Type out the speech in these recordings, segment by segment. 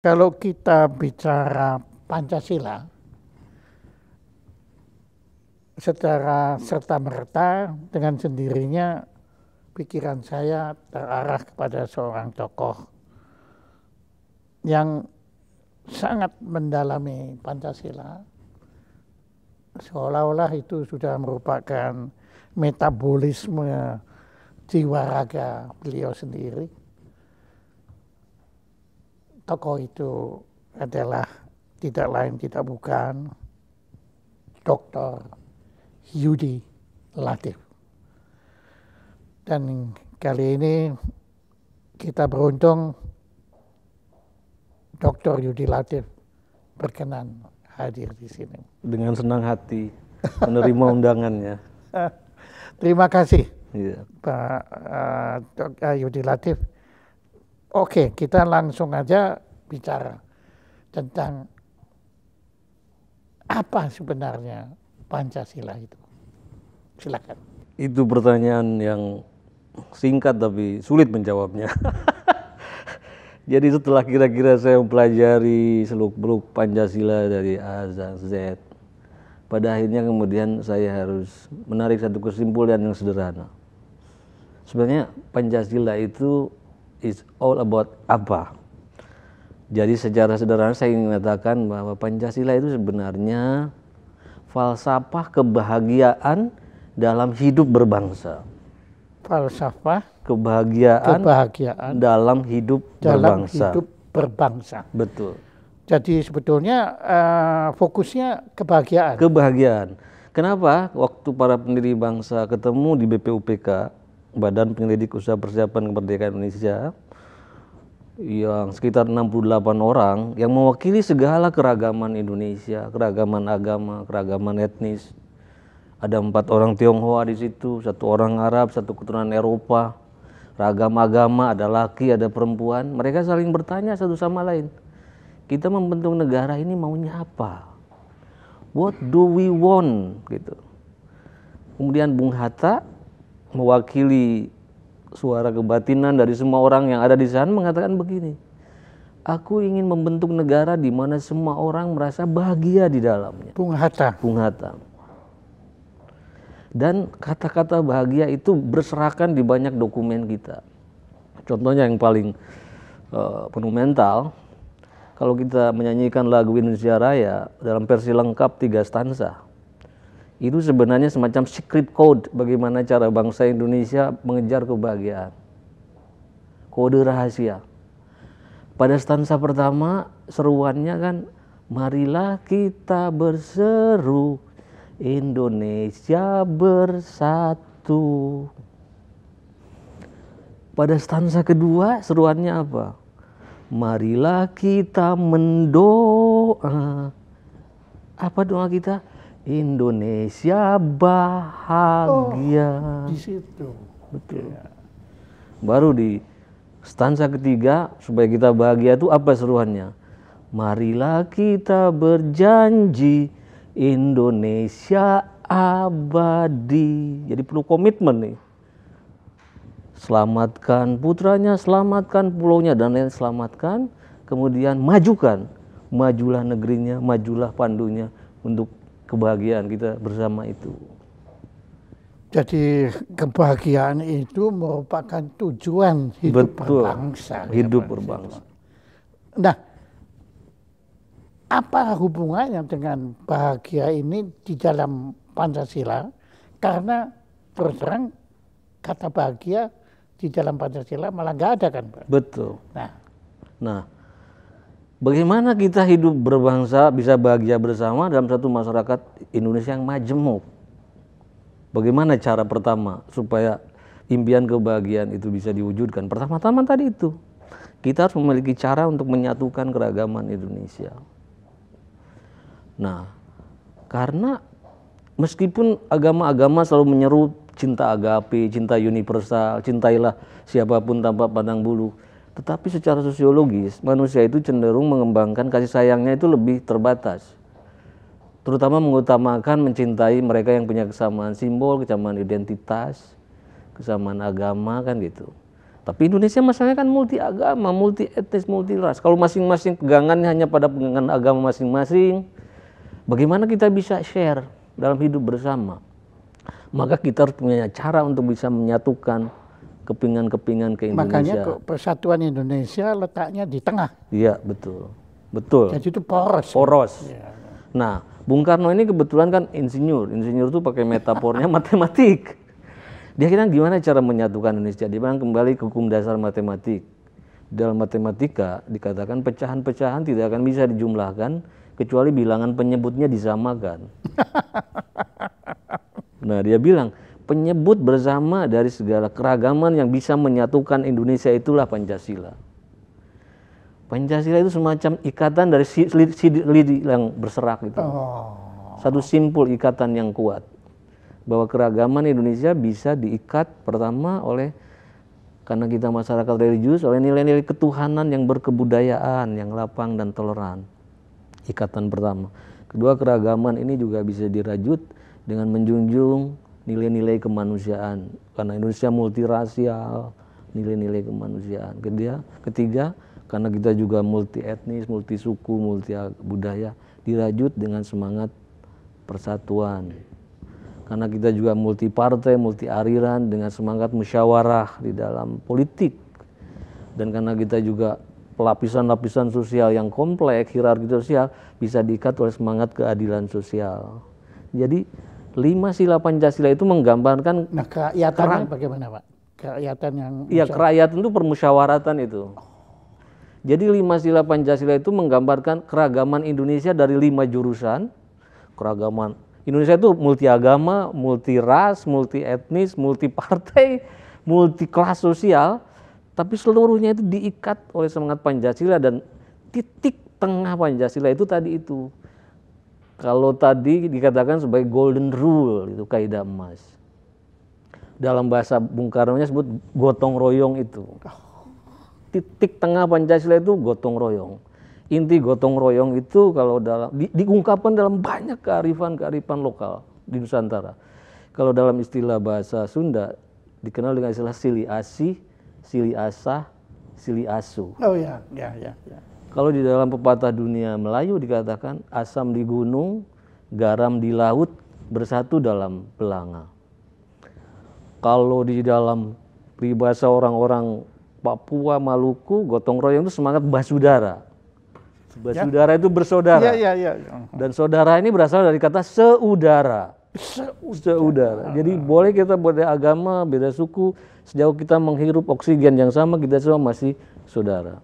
Kalau kita bicara Pancasila secara serta-merta dengan sendirinya pikiran saya terarah kepada seorang tokoh yang sangat mendalami Pancasila seolah-olah itu sudah merupakan metabolisme jiwa raga beliau sendiri tokoh itu adalah tidak lain tidak bukan Dr. Yudi Latif. Dan kali ini kita beruntung Dr. Yudi Latif berkenan hadir di sini. Dengan senang hati menerima undangannya. Terima kasih yeah. Pak uh, Yudi Latif. Oke, kita langsung aja bicara tentang apa sebenarnya Pancasila itu. Silakan. Itu pertanyaan yang singkat tapi sulit menjawabnya. Jadi setelah kira-kira saya mempelajari seluk-beluk Pancasila dari A Z, pada akhirnya kemudian saya harus menarik satu kesimpulan yang sederhana. Sebenarnya Pancasila itu is all about apa? Jadi secara sederhana saya ingin mengatakan bahwa Pancasila itu sebenarnya falsafah kebahagiaan dalam hidup berbangsa. Falsafah kebahagiaan, kebahagiaan dalam hidup dalam berbangsa. hidup berbangsa. Betul. Jadi sebetulnya uh, fokusnya kebahagiaan. Kebahagiaan. Kenapa waktu para pendiri bangsa ketemu di BPUPK, Badan Penyelidik Usaha Persiapan Kemerdekaan Indonesia, yang sekitar 68 orang yang mewakili segala keragaman Indonesia, keragaman agama, keragaman etnis. Ada empat orang Tionghoa di situ, satu orang Arab, satu keturunan Eropa. Ragam agama, ada laki, ada perempuan. Mereka saling bertanya satu sama lain. Kita membentuk negara ini maunya apa? What do we want? Gitu. Kemudian Bung Hatta mewakili suara kebatinan dari semua orang yang ada di sana mengatakan begini. Aku ingin membentuk negara di mana semua orang merasa bahagia di dalamnya. Bung Hatta. Bung Hatta. Dan kata-kata bahagia itu berserakan di banyak dokumen kita. Contohnya yang paling eh, uh, monumental, kalau kita menyanyikan lagu Indonesia Raya dalam versi lengkap tiga stanza itu sebenarnya semacam secret code bagaimana cara bangsa Indonesia mengejar kebahagiaan. Kode rahasia. Pada stansa pertama seruannya kan marilah kita berseru Indonesia bersatu. Pada stansa kedua seruannya apa? Marilah kita mendoa. Apa doa kita? Indonesia bahagia. Oh, di situ. Betul. Ya. Baru di stansa ketiga supaya kita bahagia itu apa seruannya? Marilah kita berjanji Indonesia abadi. Jadi perlu komitmen nih. Selamatkan putranya, selamatkan pulaunya dan lain selamatkan, kemudian majukan. Majulah negerinya, majulah pandunya untuk kebahagiaan kita bersama itu. Jadi kebahagiaan itu merupakan tujuan hidup Betul. berbangsa. Hidup ya, berbangsa. Nah, apa hubungannya dengan bahagia ini di dalam Pancasila? Karena terus terang kata bahagia di dalam Pancasila malah nggak ada kan, Pak? Betul. Nah, nah Bagaimana kita hidup berbangsa bisa bahagia bersama dalam satu masyarakat Indonesia yang majemuk? Bagaimana cara pertama supaya impian kebahagiaan itu bisa diwujudkan? Pertama-tama tadi itu, kita harus memiliki cara untuk menyatukan keragaman Indonesia. Nah, karena meskipun agama-agama selalu menyeru cinta agape, cinta universal, cintailah siapapun tanpa pandang bulu tetapi secara sosiologis, manusia itu cenderung mengembangkan kasih sayangnya itu lebih terbatas. Terutama mengutamakan mencintai mereka yang punya kesamaan simbol, kesamaan identitas, kesamaan agama kan gitu. Tapi Indonesia masalahnya kan multi agama, multi etnis, multi ras. Kalau masing-masing pegangannya hanya pada pegangan agama masing-masing, bagaimana kita bisa share dalam hidup bersama? Maka kita harus punya cara untuk bisa menyatukan kepingan-kepingan ke Indonesia. Makanya persatuan Indonesia letaknya di tengah. Iya, betul. Betul. Jadi itu poros. Poros. Ya. Nah, Bung Karno ini kebetulan kan insinyur. Insinyur itu pakai metafornya matematik. Dia kira gimana cara menyatukan Indonesia? Dia bilang kembali ke hukum dasar matematik. Dalam matematika dikatakan pecahan-pecahan tidak akan bisa dijumlahkan kecuali bilangan penyebutnya disamakan. nah, dia bilang penyebut bersama dari segala keragaman yang bisa menyatukan Indonesia itulah Pancasila. Pancasila itu semacam ikatan dari sidik lidi yang berserak itu. Oh. Satu simpul ikatan yang kuat. Bahwa keragaman Indonesia bisa diikat pertama oleh karena kita masyarakat religius oleh nilai-nilai ketuhanan yang berkebudayaan, yang lapang dan toleran. Ikatan pertama. Kedua, keragaman ini juga bisa dirajut dengan menjunjung nilai-nilai kemanusiaan karena Indonesia multirasial nilai-nilai kemanusiaan ketiga ketiga karena kita juga multi etnis multi suku multi budaya dirajut dengan semangat persatuan karena kita juga multi partai multi ariran dengan semangat musyawarah di dalam politik dan karena kita juga lapisan-lapisan sosial yang kompleks hierarki sosial bisa diikat oleh semangat keadilan sosial jadi lima sila Pancasila itu menggambarkan nah, bagaimana Pak? Kerakyatan yang Iya, kerakyatan itu permusyawaratan itu. Jadi lima sila Pancasila itu menggambarkan keragaman Indonesia dari lima jurusan. Keragaman Indonesia itu multi agama, multi ras, multi etnis, multi partai, multi kelas sosial, tapi seluruhnya itu diikat oleh semangat Pancasila dan titik tengah Pancasila itu tadi itu kalau tadi dikatakan sebagai golden rule itu kaidah emas. Dalam bahasa Bung Karno nya sebut gotong royong itu. Titik tengah Pancasila itu gotong royong. Inti gotong royong itu kalau dalam di, diungkapkan dalam banyak kearifan-kearifan lokal di Nusantara. Kalau dalam istilah bahasa Sunda dikenal dengan istilah sili asih, sili asah, sili asu. Oh ya, ya, ya, ya. Kalau di dalam pepatah dunia Melayu dikatakan asam di gunung, garam di laut bersatu dalam pelanga. Kalau di dalam peribahasa orang-orang Papua, Maluku, gotong royong itu semangat basudara. Ya. Basudara ya. itu bersaudara. Ya, ya, ya. Dan saudara ini berasal dari kata seudara. Seudara. seudara. Jadi boleh kita beda agama, beda suku, sejauh kita menghirup oksigen yang sama, kita semua masih saudara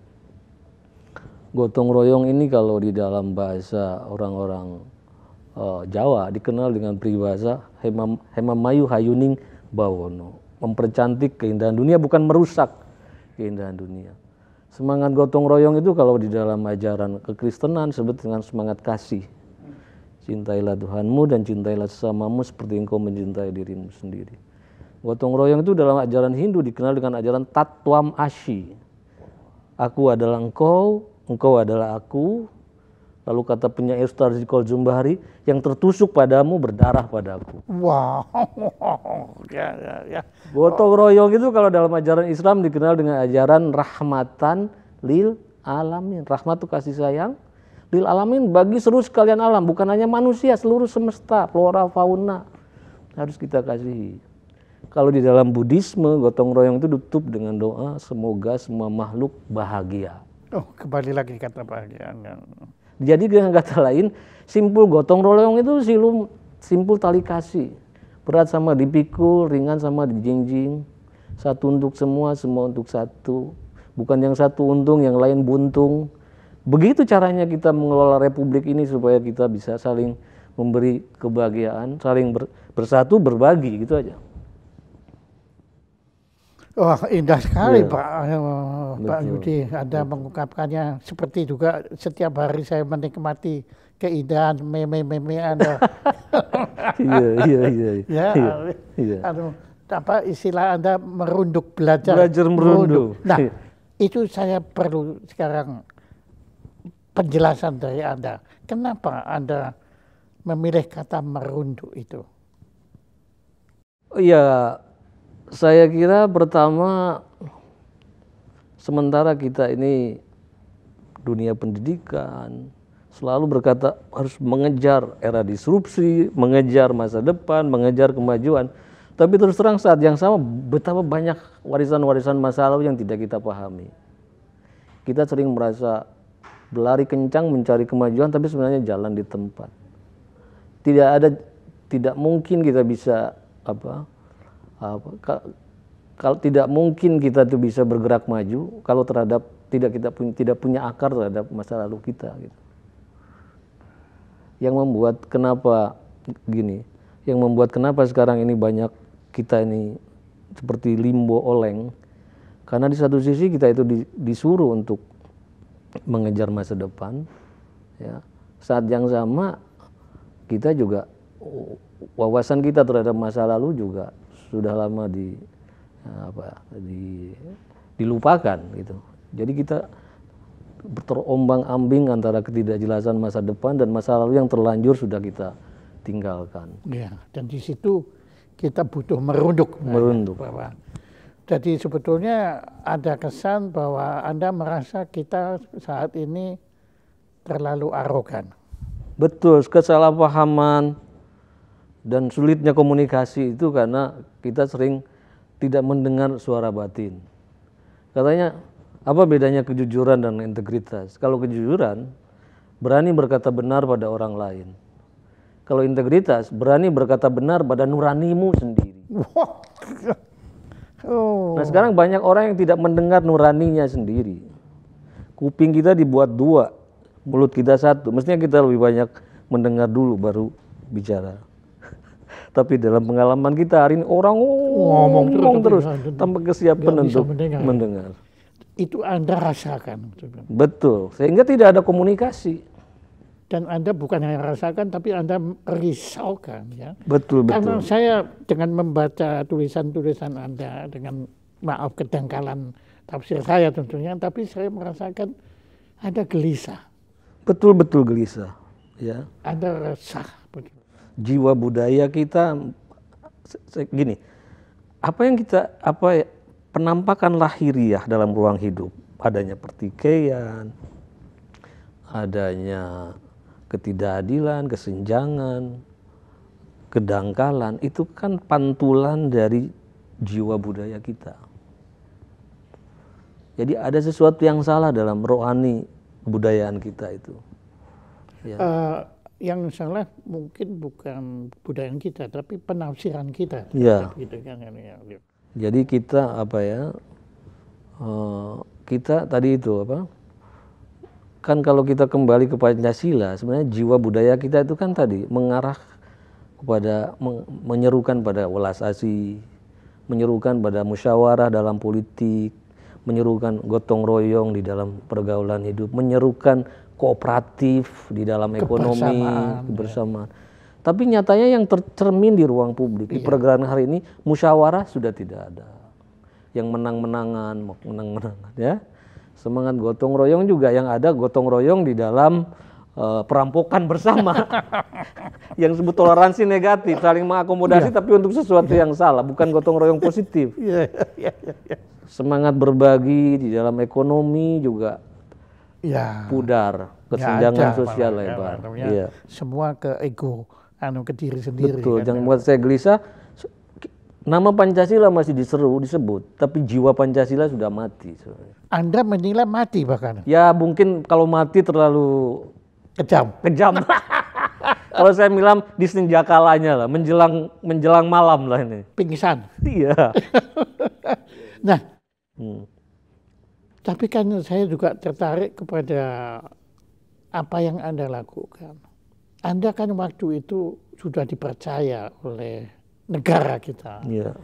gotong royong ini kalau di dalam bahasa orang-orang uh, Jawa dikenal dengan peribahasa hemam, hemamayu hayuning bawono mempercantik keindahan dunia bukan merusak keindahan dunia semangat gotong royong itu kalau di dalam ajaran kekristenan sebut dengan semangat kasih cintailah Tuhanmu dan cintailah sesamamu seperti engkau mencintai dirimu sendiri gotong royong itu dalam ajaran Hindu dikenal dengan ajaran tatwam ashi aku adalah engkau engkau adalah aku. Lalu kata penyair Starzikol Jumbahari, yang tertusuk padamu berdarah padaku. Wow. ya, ya, ya. Gotong royong itu kalau dalam ajaran Islam dikenal dengan ajaran rahmatan lil alamin. Rahmat itu kasih sayang. Lil alamin bagi seluruh sekalian alam, bukan hanya manusia, seluruh semesta, flora, fauna. Harus kita kasihi. Kalau di dalam Buddhisme, gotong royong itu ditutup dengan doa, semoga semua makhluk bahagia. Oh, kembali lagi kata Pak bahagian. Jadi dengan kata lain, simpul gotong royong itu silum, simpul tali kasih. Berat sama dipikul, ringan sama dijinjing. Satu untuk semua, semua untuk satu. Bukan yang satu untung, yang lain buntung. Begitu caranya kita mengelola republik ini supaya kita bisa saling memberi kebahagiaan, saling bersatu, berbagi gitu aja. Wah indah sekali yeah. Pak eh, Pak Yudi, Anda Betul. mengungkapkannya seperti juga setiap hari saya menikmati keindahan meme-meme Anda. Iya iya iya. Ya, ya iya. iya. Anu, apa istilah Anda merunduk belajar. Belajar merunduk. Nah iya. itu saya perlu sekarang penjelasan dari Anda. Kenapa Anda memilih kata merunduk itu? Iya, saya kira pertama sementara kita ini dunia pendidikan selalu berkata harus mengejar era disrupsi, mengejar masa depan, mengejar kemajuan. Tapi terus terang saat yang sama betapa banyak warisan-warisan masa lalu yang tidak kita pahami. Kita sering merasa berlari kencang mencari kemajuan tapi sebenarnya jalan di tempat. Tidak ada tidak mungkin kita bisa apa kalau tidak mungkin kita itu bisa bergerak maju kalau terhadap tidak kita punya, tidak punya akar terhadap masa lalu kita gitu. Yang membuat kenapa gini, yang membuat kenapa sekarang ini banyak kita ini seperti limbo oleng karena di satu sisi kita itu disuruh untuk mengejar masa depan ya. Saat yang sama kita juga wawasan kita terhadap masa lalu juga sudah lama di eh, apa di dilupakan gitu. Jadi kita terombang-ambing antara ketidakjelasan masa depan dan masa lalu yang terlanjur sudah kita tinggalkan. Ya, dan di situ kita butuh merunduk. Ya, merunduk. Bahwa, jadi sebetulnya ada kesan bahwa Anda merasa kita saat ini terlalu arogan. Betul, kesalahpahaman dan sulitnya komunikasi itu karena kita sering tidak mendengar suara batin. Katanya, apa bedanya kejujuran dan integritas? Kalau kejujuran, berani berkata benar pada orang lain. Kalau integritas, berani berkata benar pada nuranimu sendiri. Nah sekarang banyak orang yang tidak mendengar nuraninya sendiri. Kuping kita dibuat dua, mulut kita satu. Mestinya kita lebih banyak mendengar dulu baru bicara. Tapi dalam pengalaman kita hari ini orang ngomong, ngomong terus, terus tanpa kesiapan untuk mendengar. mendengar. Itu Anda rasakan. Betul. Sehingga tidak ada komunikasi. Dan Anda bukan hanya rasakan, tapi Anda risaukan. Ya. Betul, betul. Karena saya dengan membaca tulisan-tulisan Anda, dengan maaf kedangkalan tafsir saya tentunya, tapi saya merasakan ada gelisah. Betul-betul gelisah. Ya. Ada resah jiwa budaya kita gini apa yang kita apa ya, penampakan lahiriah dalam ruang hidup adanya pertikaian adanya ketidakadilan kesenjangan kedangkalan itu kan pantulan dari jiwa budaya kita jadi ada sesuatu yang salah dalam rohani budayaan kita itu ya. uh yang salah mungkin bukan budaya kita tapi penafsiran kita iya. gitu kan, kan, ya. gitu kan ya jadi kita apa ya eh, kita tadi itu apa kan kalau kita kembali ke Pancasila sebenarnya jiwa budaya kita itu kan tadi mengarah kepada menyerukan pada welas asih menyerukan pada musyawarah dalam politik menyerukan gotong royong di dalam pergaulan hidup menyerukan kooperatif di dalam ekonomi bersama, Ya. Tapi nyatanya yang tercermin di ruang publik iya. di pergerakan hari ini musyawarah sudah tidak ada. Yang menang-menangan, menang-menangan ya. Semangat gotong royong juga yang ada gotong royong di dalam uh, perampokan bersama. yang sebut toleransi negatif, saling mengakomodasi iya. tapi untuk sesuatu iya. yang salah, bukan gotong royong positif. iya. iya, iya, iya. Semangat berbagi di dalam ekonomi juga ya. pudar, ya, kesenjangan sosial ya, lebar. Ya, ya. Semua ke ego, anu ke diri sendiri. Betul, kan, yang ya. buat saya gelisah nama Pancasila masih diseru disebut, tapi jiwa Pancasila sudah mati. Anda menilai mati bahkan? Ya mungkin kalau mati terlalu kejam. Kejam. kalau saya bilang di senjakalanya lah, menjelang menjelang malam lah ini. Pingsan. Iya. nah, hmm. Tapi kan saya juga tertarik kepada apa yang Anda lakukan. Anda kan waktu itu sudah dipercaya oleh negara kita ya.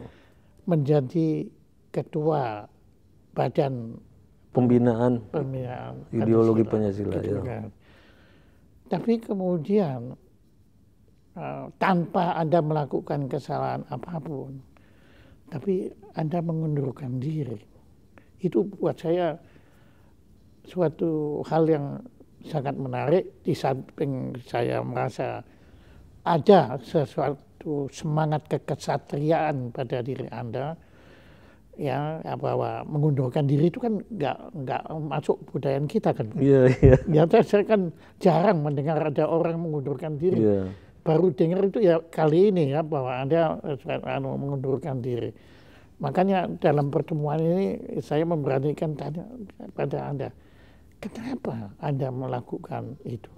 menjadi ketua badan pembinaan, pembinaan ideologi Pancasila. ya. Tapi kemudian eh, tanpa Anda melakukan kesalahan apapun, tapi Anda mengundurkan diri itu buat saya suatu hal yang sangat menarik di samping saya merasa ada sesuatu semangat kekesatriaan pada diri Anda ya bahwa mengundurkan diri itu kan nggak nggak masuk budayaan kita kan Iya, yeah, iya. yeah. saya kan jarang mendengar ada orang mengundurkan diri yeah. baru dengar itu ya kali ini ya bahwa Anda eh, anu, mengundurkan diri Makanya dalam pertemuan ini saya memberanikan tanya pada Anda, kenapa Anda melakukan itu?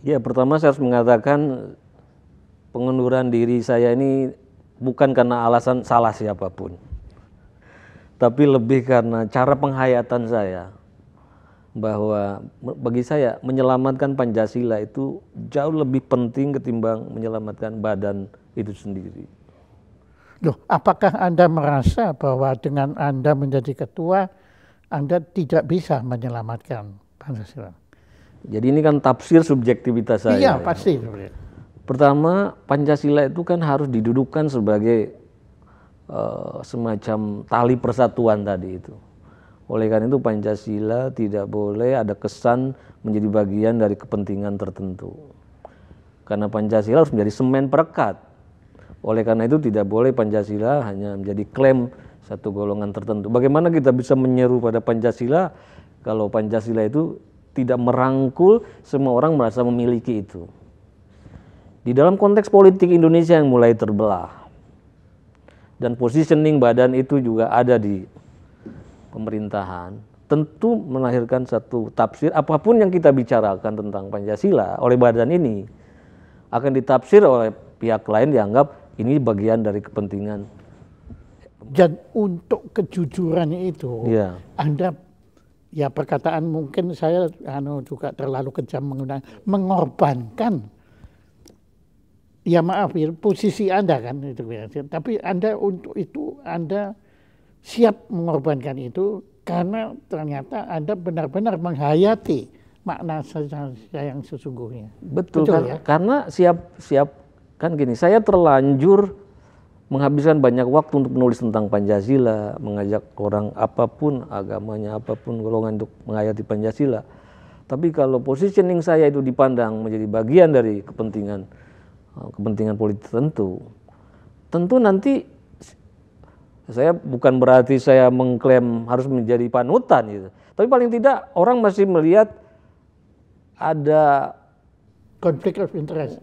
Ya pertama saya harus mengatakan pengunduran diri saya ini bukan karena alasan salah siapapun. Tapi lebih karena cara penghayatan saya bahwa bagi saya menyelamatkan Pancasila itu jauh lebih penting ketimbang menyelamatkan badan itu sendiri. Loh, apakah Anda merasa bahwa dengan Anda menjadi ketua, Anda tidak bisa menyelamatkan Pancasila? Jadi ini kan tafsir subjektivitas saya. Iya, ya. pasti. Pertama, Pancasila itu kan harus didudukan sebagai uh, semacam tali persatuan tadi itu. Oleh karena itu Pancasila tidak boleh ada kesan menjadi bagian dari kepentingan tertentu. Karena Pancasila harus menjadi semen perekat oleh karena itu tidak boleh Pancasila hanya menjadi klaim satu golongan tertentu. Bagaimana kita bisa menyeru pada Pancasila kalau Pancasila itu tidak merangkul semua orang merasa memiliki itu. Di dalam konteks politik Indonesia yang mulai terbelah dan positioning badan itu juga ada di pemerintahan, tentu melahirkan satu tafsir apapun yang kita bicarakan tentang Pancasila oleh badan ini akan ditafsir oleh pihak lain dianggap ini bagian dari kepentingan dan untuk kejujuran itu ya. Anda ya perkataan mungkin saya anu juga terlalu kejam menggunakan mengorbankan ya maaf ya posisi Anda kan itu ya. tapi Anda untuk itu Anda siap mengorbankan itu karena ternyata Anda benar-benar menghayati makna saya yang sesungguhnya. Betul, Betul ya? karena siap siap Kan gini, saya terlanjur menghabiskan banyak waktu untuk menulis tentang Pancasila, mengajak orang apapun agamanya, apapun golongan untuk menghayati Pancasila. Tapi kalau positioning saya itu dipandang menjadi bagian dari kepentingan eh, kepentingan politik tentu, tentu nanti saya bukan berarti saya mengklaim harus menjadi panutan gitu. Tapi paling tidak orang masih melihat ada konflik of interest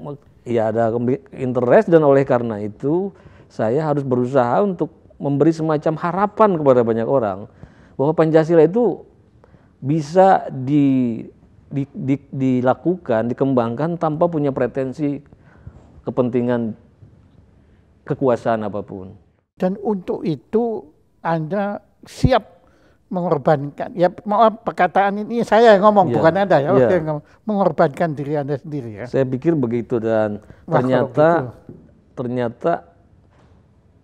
ya ada interest dan oleh karena itu saya harus berusaha untuk memberi semacam harapan kepada banyak orang bahwa Pancasila itu bisa di, di, di, dilakukan, dikembangkan tanpa punya pretensi kepentingan kekuasaan apapun. Dan untuk itu Anda siap mengorbankan. Ya maaf perkataan ini saya yang ngomong ya, bukan ada ya. Oke, iya. ngomong, mengorbankan diri Anda sendiri ya. Saya pikir begitu dan ternyata ternyata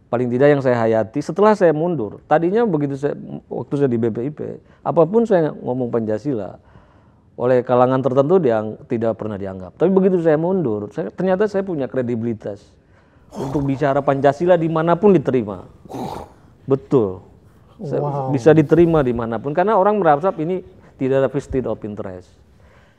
paling tidak yang saya hayati setelah saya mundur. Tadinya begitu saya waktu saya di BPIP, apapun saya ngomong Pancasila oleh kalangan tertentu yang tidak pernah dianggap. Tapi begitu saya mundur, saya, ternyata saya punya kredibilitas untuk bicara Pancasila dimanapun diterima. Betul wow. bisa diterima dimanapun karena orang merasa ini tidak ada vested of interest.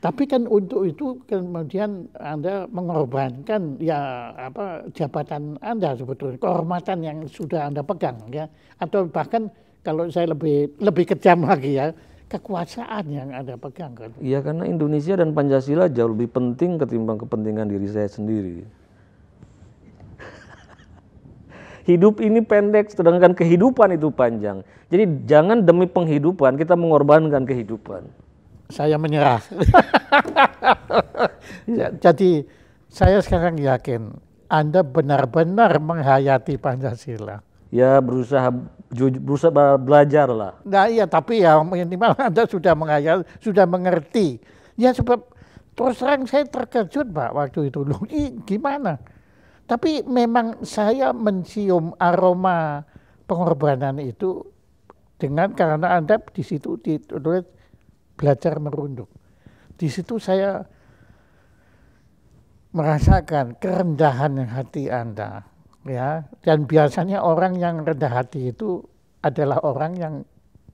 Tapi kan untuk itu kemudian Anda mengorbankan ya apa jabatan Anda sebetulnya, kehormatan yang sudah Anda pegang ya atau bahkan kalau saya lebih lebih kejam lagi ya, kekuasaan yang Anda pegang kan. Iya karena Indonesia dan Pancasila jauh lebih penting ketimbang kepentingan diri saya sendiri. Hidup ini pendek, sedangkan kehidupan itu panjang. Jadi jangan demi penghidupan kita mengorbankan kehidupan. Saya menyerah. Ya, jadi saya sekarang yakin Anda benar-benar menghayati Pancasila. Ya berusaha berusaha belajar lah. Nah iya tapi ya minimal Anda sudah menghayal sudah mengerti. Ya sebab terus terang saya terkejut Pak waktu itu. Loh ini gimana? Tapi memang saya mencium aroma pengorbanan itu dengan karena Anda di situ ditulis belajar merunduk. Di situ saya merasakan kerendahan hati Anda ya dan biasanya orang yang rendah hati itu adalah orang yang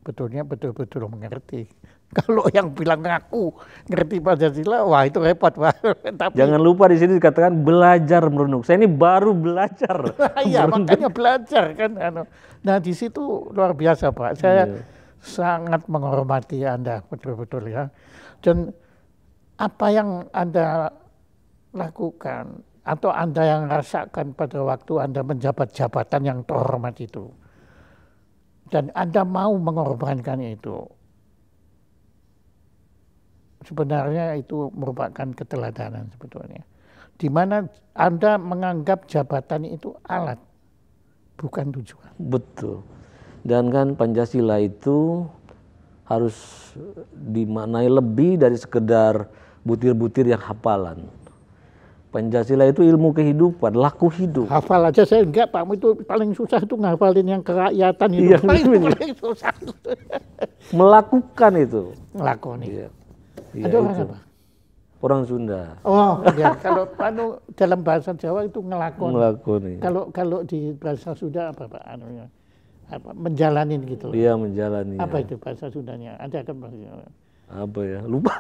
betulnya betul-betul mengerti Kalau yang bilang ngaku ngerti Pancasila, wah itu repot pak. Jangan lupa di sini dikatakan belajar merunduk. Saya ini baru belajar. Ah, iya makanya belajar kan. Anu. Nah di situ luar biasa pak. Saya yeah. sangat menghormati anda betul-betul ya. Dan apa yang anda lakukan atau anda yang rasakan pada waktu anda menjabat jabatan yang terhormat itu dan anda mau mengorbankan itu sebenarnya itu merupakan keteladanan sebetulnya. Di mana Anda menganggap jabatan itu alat, bukan tujuan. Betul. Dan kan Pancasila itu harus dimaknai lebih dari sekedar butir-butir yang hafalan. Pancasila itu ilmu kehidupan, laku hidup. Hafal aja saya enggak, Pak. Itu paling susah itu ngafalin yang kerakyatan itu. Iya, paling, paling susah. Melakukan itu. itu. Iya. Ya, Anda orang itu. apa? Orang Sunda. Oh, ya. kalau anu, dalam bahasa Jawa itu ngelakon. Ngelakon. Ya. Kalau kalau di bahasa Sunda apa Pak anunya? Apa menjalani gitu. Iya, menjalani. Apa ya. itu bahasa Sundanya? Ada kan bahasa apa ya lupa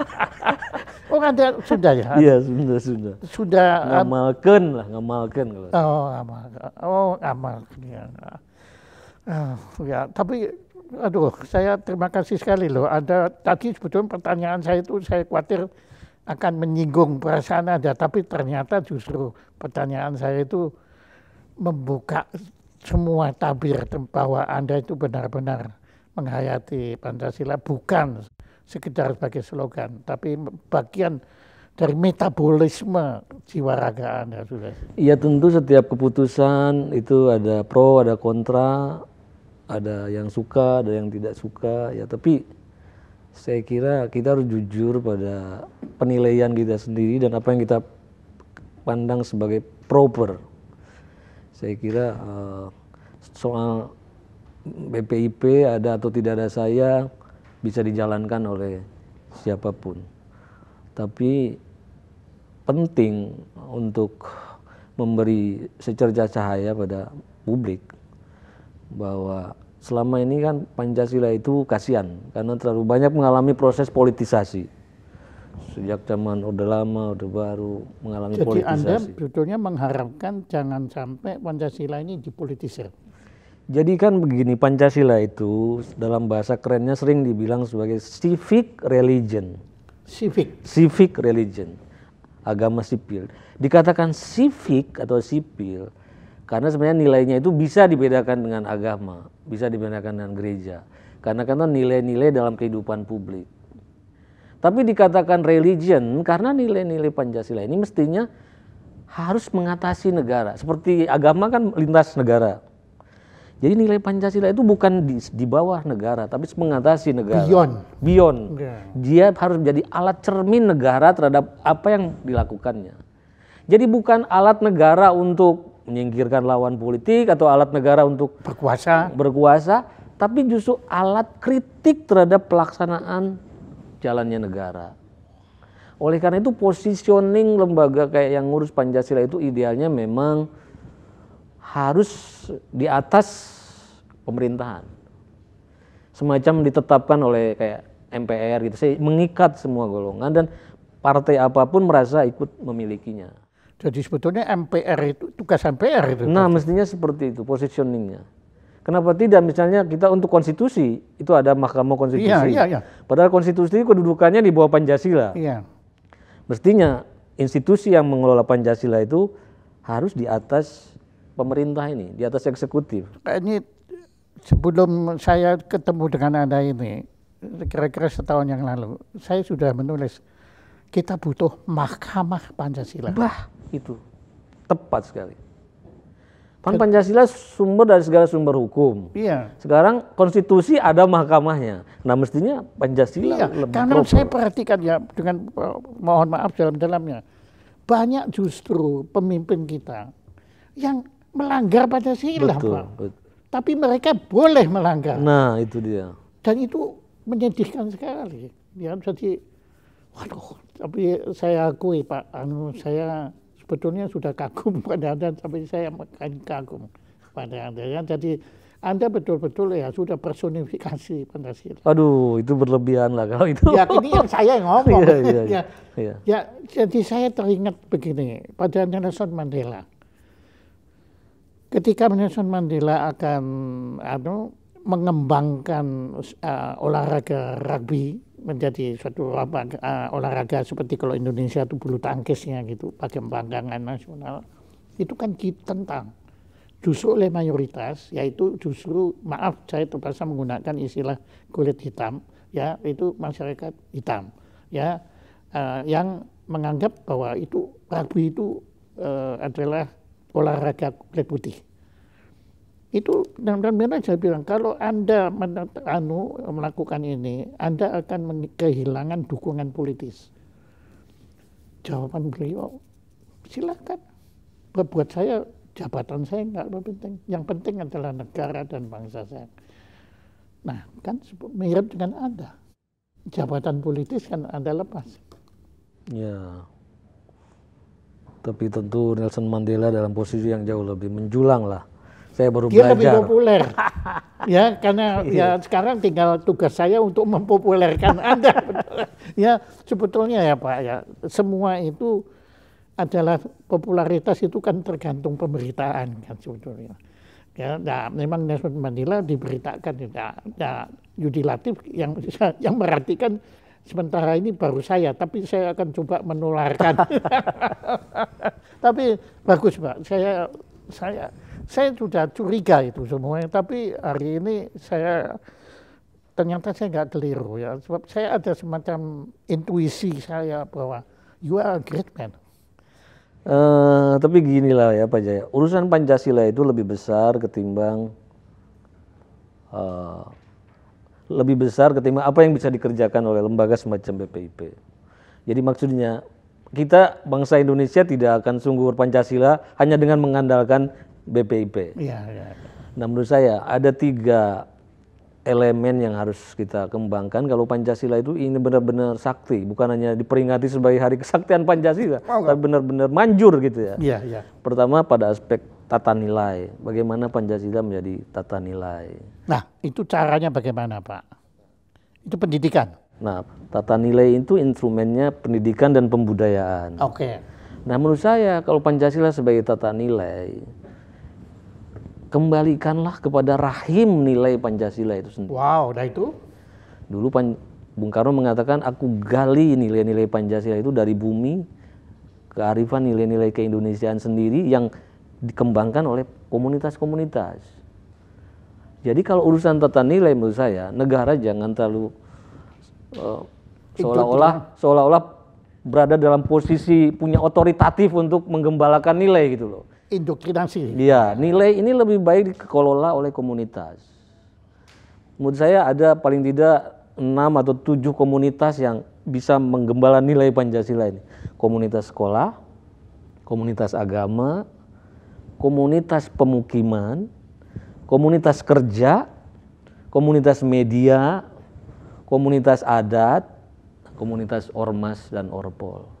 oh ada sudah ya iya sudah sudah sudah ngamalkan lah ngamalkan kalau oh amal oh amal ya oh, ya tapi aduh saya terima kasih sekali loh. Ada tadi sebetulnya pertanyaan saya itu saya khawatir akan menyinggung perasaan ada, tapi ternyata justru pertanyaan saya itu membuka semua tabir bahwa Anda itu benar-benar menghayati Pancasila bukan sekedar sebagai slogan, tapi bagian dari metabolisme jiwa raga Anda sudah. Iya tentu setiap keputusan itu ada pro, ada kontra, ada yang suka ada yang tidak suka ya tapi saya kira kita harus jujur pada penilaian kita sendiri dan apa yang kita pandang sebagai proper. Saya kira uh, soal BPIP ada atau tidak ada saya bisa dijalankan oleh siapapun. Tapi penting untuk memberi secerca cahaya pada publik bahwa selama ini kan Pancasila itu kasihan karena terlalu banyak mengalami proses politisasi sejak zaman Orde Lama, Orde Baru mengalami Jadi politisasi. Jadi Anda sebetulnya mengharapkan jangan sampai Pancasila ini dipolitisir. Jadi kan begini Pancasila itu dalam bahasa kerennya sering dibilang sebagai civic religion. Civic. Civic religion. Agama sipil. Dikatakan civic atau sipil karena sebenarnya nilainya itu bisa dibedakan dengan agama, bisa dibedakan dengan gereja. Karena kan nilai-nilai dalam kehidupan publik. Tapi dikatakan religion karena nilai-nilai Pancasila ini mestinya harus mengatasi negara. Seperti agama kan lintas negara. Jadi nilai Pancasila itu bukan di, di bawah negara, tapi mengatasi negara. Beyond. Beyond. Dia harus menjadi alat cermin negara terhadap apa yang dilakukannya. Jadi bukan alat negara untuk menyingkirkan lawan politik atau alat negara untuk berkuasa, berkuasa, tapi justru alat kritik terhadap pelaksanaan jalannya negara. Oleh karena itu positioning lembaga kayak yang ngurus Pancasila itu idealnya memang harus di atas pemerintahan. Semacam ditetapkan oleh kayak MPR gitu, saya mengikat semua golongan dan partai apapun merasa ikut memilikinya. Jadi sebetulnya MPR itu tugas MPR itu. Nah, mestinya seperti itu positioningnya. Kenapa tidak misalnya kita untuk konstitusi itu ada Mahkamah Konstitusi. Iya, iya, iya. Padahal konstitusi itu kedudukannya di bawah Pancasila. Iya. Mestinya institusi yang mengelola Pancasila itu harus di atas pemerintah ini, di atas eksekutif. Ini sebelum saya ketemu dengan Anda ini, kira-kira setahun yang lalu, saya sudah menulis kita butuh Mahkamah Pancasila. Bah itu tepat sekali. Pan Pancasila sumber dari segala sumber hukum. Iya. Sekarang konstitusi ada mahkamahnya. Nah mestinya Pancasila iya, lebih Karena proper. saya perhatikan ya dengan eh, mohon maaf dalam-dalamnya. Banyak justru pemimpin kita yang melanggar Pancasila, betul, Pak. Tapi mereka boleh melanggar. Nah, itu dia. Dan itu menyedihkan sekali. Ya jadi waduh, tapi saya akui Pak, anu saya sebetulnya sudah kagum pada Anda sampai saya makin kagum pada Anda. Ya. Jadi Anda betul-betul ya sudah personifikasi Pancasila. Aduh, itu berlebihan lah kalau itu. Ya, ini yang saya ngomong. Iya, iya, iya. ya, ya, ya, ya, jadi saya teringat begini, pada Nelson Mandela. Ketika Nelson Mandela akan anu, mengembangkan uh, olahraga rugby menjadi suatu apa, uh, olahraga seperti kalau Indonesia itu bulu tangkisnya gitu, pakai pembanggangan nasional, itu kan ditentang. Justru oleh mayoritas, yaitu justru maaf saya terpaksa menggunakan istilah kulit hitam, ya itu masyarakat hitam, ya uh, yang menganggap bahwa itu rugby itu uh, adalah olahraga kulit putih itu benar-benar benar saya bilang kalau anda anu melakukan ini anda akan kehilangan dukungan politis jawaban beliau silakan buat saya jabatan saya nggak penting yang penting adalah negara dan bangsa saya nah kan mirip dengan anda jabatan politis kan anda lepas ya tapi tentu Nelson Mandela dalam posisi yang jauh lebih menjulang lah saya baru dia belajar. lebih populer. ya, karena ya iya. sekarang tinggal tugas saya untuk mempopulerkan Anda. ya, sebetulnya ya Pak ya, semua itu adalah popularitas itu kan tergantung pemberitaan kan sebetulnya. Ya, nah, memang Nelson Mandela diberitakan ya, nah, nah yudilatif yang yang merhatikan sementara ini baru saya, tapi saya akan coba menularkan. tapi bagus Pak, saya saya saya sudah curiga itu semuanya, tapi hari ini saya ternyata saya nggak keliru ya. Sebab saya ada semacam intuisi saya bahwa you are a great man. Uh, tapi gini lah ya Pak Jaya, urusan Pancasila itu lebih besar ketimbang uh, lebih besar ketimbang apa yang bisa dikerjakan oleh lembaga semacam BPIP. Jadi maksudnya kita bangsa Indonesia tidak akan sungguh berpancasila hanya dengan mengandalkan BPIP. Ya, ya, ya. Nah menurut saya ada tiga elemen yang harus kita kembangkan kalau Pancasila itu ini benar-benar sakti bukan hanya diperingati sebagai hari kesaktian Pancasila oh, tapi benar-benar manjur gitu ya. Iya, iya. Pertama pada aspek tata nilai, bagaimana Pancasila menjadi tata nilai. Nah, itu caranya bagaimana, Pak? Itu pendidikan. Nah, tata nilai itu instrumennya pendidikan dan pembudayaan. Oke. Okay. Nah, menurut saya kalau Pancasila sebagai tata nilai kembalikanlah kepada rahim nilai Pancasila itu sendiri. Wow, dah itu. Dulu Pan, Bung Karno mengatakan aku gali nilai-nilai Pancasila itu dari bumi kearifan nilai-nilai keindonesiaan sendiri yang dikembangkan oleh komunitas-komunitas. Jadi kalau urusan tata nilai menurut saya negara jangan terlalu uh, seolah-olah seolah-olah berada dalam posisi punya otoritatif untuk menggembalakan nilai gitu loh Indoktrinasi. Iya, nilai ini lebih baik dikelola oleh komunitas. Menurut saya ada paling tidak enam atau tujuh komunitas yang bisa menggembala nilai Pancasila ini. Komunitas sekolah, komunitas agama, komunitas pemukiman, komunitas kerja, komunitas media, komunitas adat, komunitas ormas dan orpol.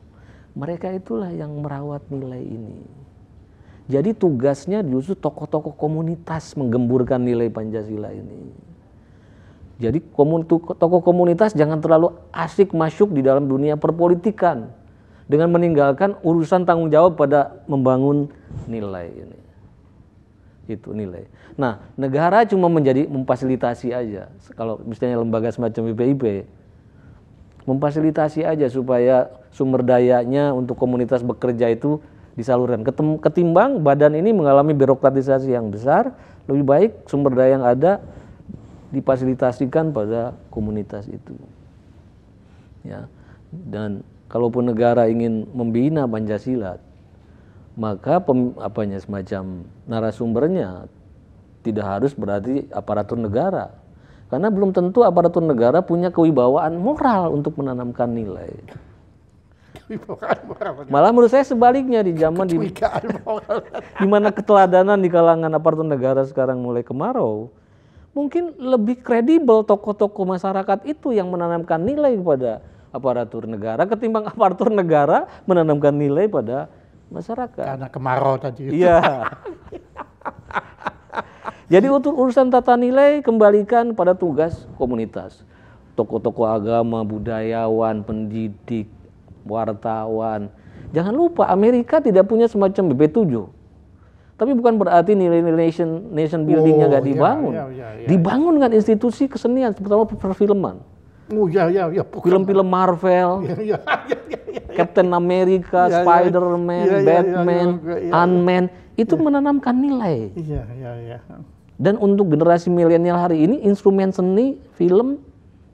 Mereka itulah yang merawat nilai ini. Jadi tugasnya justru tokoh-tokoh komunitas menggemburkan nilai Pancasila ini. Jadi tokoh komunitas jangan terlalu asik masuk di dalam dunia perpolitikan dengan meninggalkan urusan tanggung jawab pada membangun nilai ini. Itu nilai. Nah, negara cuma menjadi memfasilitasi aja. Kalau misalnya lembaga semacam BPIP memfasilitasi aja supaya sumber dayanya untuk komunitas bekerja itu disalurkan. Ketem, ketimbang badan ini mengalami birokratisasi yang besar, lebih baik sumber daya yang ada dipasilitasikan pada komunitas itu. Ya. Dan kalaupun negara ingin membina Pancasila, maka pem, apanya semacam narasumbernya tidak harus berarti aparatur negara. Karena belum tentu aparatur negara punya kewibawaan moral untuk menanamkan nilai. Malah menurut saya sebaliknya di zaman di di mana keteladanan di kalangan aparatur negara sekarang mulai kemarau, mungkin lebih kredibel tokoh-tokoh masyarakat itu yang menanamkan nilai kepada aparatur negara ketimbang aparatur negara menanamkan nilai pada masyarakat. Karena kemarau tadi. Iya. Jadi untuk urusan tata nilai kembalikan pada tugas komunitas tokoh-tokoh agama, budayawan, pendidik, wartawan. Jangan lupa Amerika tidak punya semacam BP7. Tapi bukan berarti nilai-nilai nation, nation buildingnya nggak oh, dibangun. Ya, ya, ya, dibangun dengan institusi kesenian, terutama perfilman. Oh ya ya ya. Film-film Marvel, ya, ya, ya, ya, ya, Captain America, ya, ya, Spider-Man, ya, ya, Batman, ya, ya, ya, ant itu ya. menanamkan nilai. Iya iya iya. Dan untuk generasi milenial hari ini, instrumen seni, film,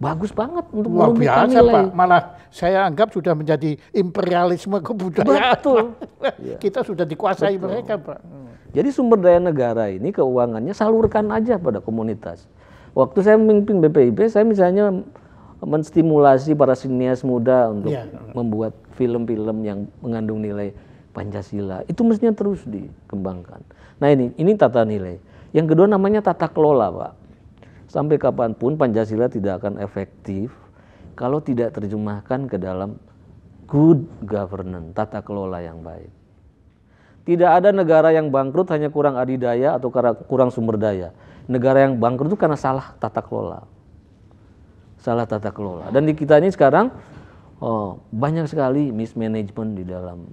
bagus banget untuk Luar biasa nilai. Pak, malah saya anggap sudah menjadi imperialisme kebudayaan. Betul. Iya. Kita sudah dikuasai Betul. mereka Pak. Hmm. Jadi sumber daya negara ini keuangannya salurkan aja pada komunitas. Waktu saya memimpin BPIP saya misalnya menstimulasi para sinias muda untuk ya. membuat film-film yang mengandung nilai Pancasila. Itu mestinya terus dikembangkan. Nah ini, ini tata nilai. Yang kedua namanya tata kelola Pak sampai kapanpun Pancasila tidak akan efektif kalau tidak terjemahkan ke dalam good governance, tata kelola yang baik. Tidak ada negara yang bangkrut hanya kurang adidaya atau kurang sumber daya. Negara yang bangkrut itu karena salah tata kelola. Salah tata kelola. Dan di kita ini sekarang oh, banyak sekali mismanagement di dalam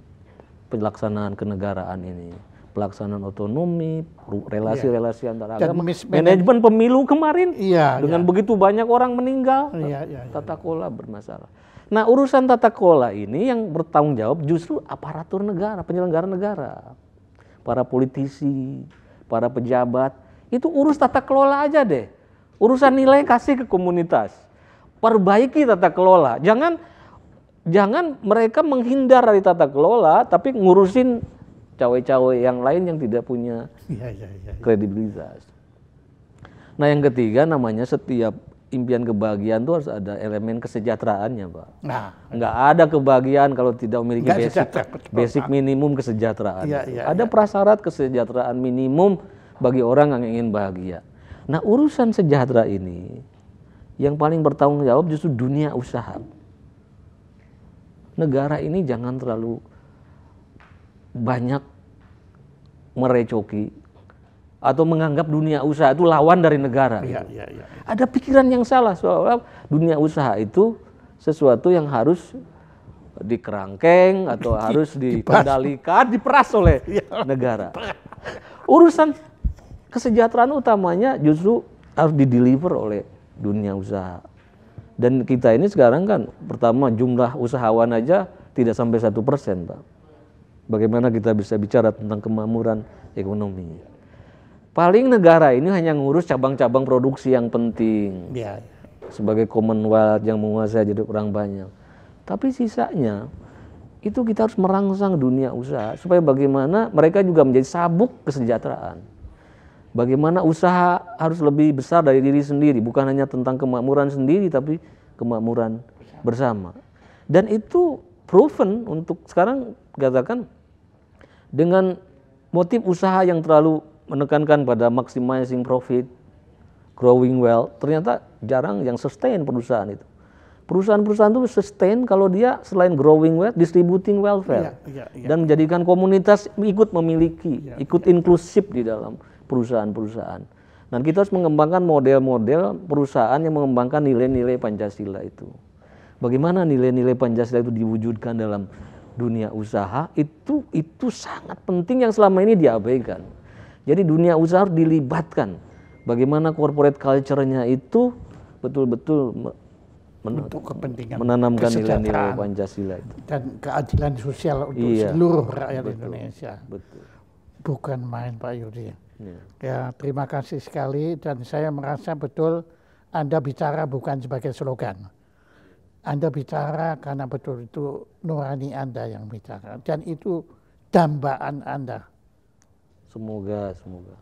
pelaksanaan kenegaraan ini pelaksanaan otonomi, relasi-relasi yeah. antara agama, manajemen pemilu kemarin yeah, dengan yeah. begitu banyak orang meninggal, yeah, yeah, iya, iya. tata kola bermasalah. Nah urusan tata kelola ini yang bertanggung jawab justru aparatur negara, penyelenggara negara, para politisi, para pejabat, itu urus tata kelola aja deh. Urusan nilai kasih ke komunitas, perbaiki tata kelola, jangan jangan mereka menghindar dari tata kelola tapi ngurusin cawe-cawe yang lain yang tidak punya ya, ya, ya, kredibilitas. Nah yang ketiga namanya setiap impian kebahagiaan itu harus ada elemen kesejahteraannya, Pak. Nah, nggak ada kebahagiaan kalau tidak memiliki basic, basic minimum kesejahteraan. Ya, ya, ada ya. prasyarat kesejahteraan minimum bagi orang yang ingin bahagia. Nah, urusan sejahtera ini yang paling bertanggung jawab justru dunia usaha. Negara ini jangan terlalu banyak merecoki atau menganggap dunia usaha itu lawan dari negara. Ya, ya, ya. Ada pikiran yang salah soal dunia usaha itu sesuatu yang harus dikerangkeng atau harus dikendalikan, diperas oleh iya. negara. Urusan kesejahteraan utamanya justru harus dideliver oleh dunia usaha. Dan kita ini sekarang kan pertama jumlah usahawan aja tidak sampai satu persen, Pak Bagaimana kita bisa bicara tentang kemakmuran ekonomi? Paling negara ini hanya ngurus cabang-cabang produksi yang penting. Ya. Sebagai commonwealth yang menguasai jadi orang banyak. Tapi sisanya itu kita harus merangsang dunia usaha supaya bagaimana mereka juga menjadi sabuk kesejahteraan. Bagaimana usaha harus lebih besar dari diri sendiri, bukan hanya tentang kemakmuran sendiri tapi kemakmuran bersama. Dan itu proven untuk sekarang katakan dengan motif usaha yang terlalu menekankan pada maximizing profit, growing well, ternyata jarang yang sustain perusahaan itu. Perusahaan-perusahaan itu sustain kalau dia selain growing well, distributing welfare. Yeah, yeah, yeah. Dan menjadikan komunitas ikut memiliki, iya, ikut iya. inklusif di dalam perusahaan-perusahaan. Dan kita harus mengembangkan model-model perusahaan yang mengembangkan nilai-nilai Pancasila itu. Bagaimana nilai-nilai Pancasila itu diwujudkan dalam dunia usaha itu itu sangat penting yang selama ini diabaikan. Jadi dunia usaha harus dilibatkan. Bagaimana corporate culture-nya itu betul-betul untuk kepentingan menanamkan nilai-nilai Pancasila itu. dan keadilan sosial untuk iya, seluruh rakyat betul, Indonesia. Betul. Bukan main Pak Yudi. Ya. ya, terima kasih sekali dan saya merasa betul Anda bicara bukan sebagai slogan anda bicara karena betul itu nurani Anda yang bicara dan itu dambaan Anda. Semoga, semoga.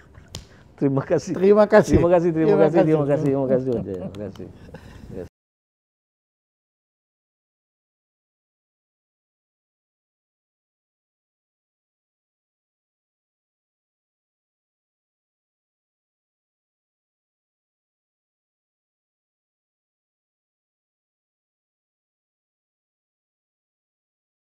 Terima kasih. Terima kasih. Terima kasih. Terima, terima kasih. Terima kasih. Terima kasih. Terima kasih. Terima kasih.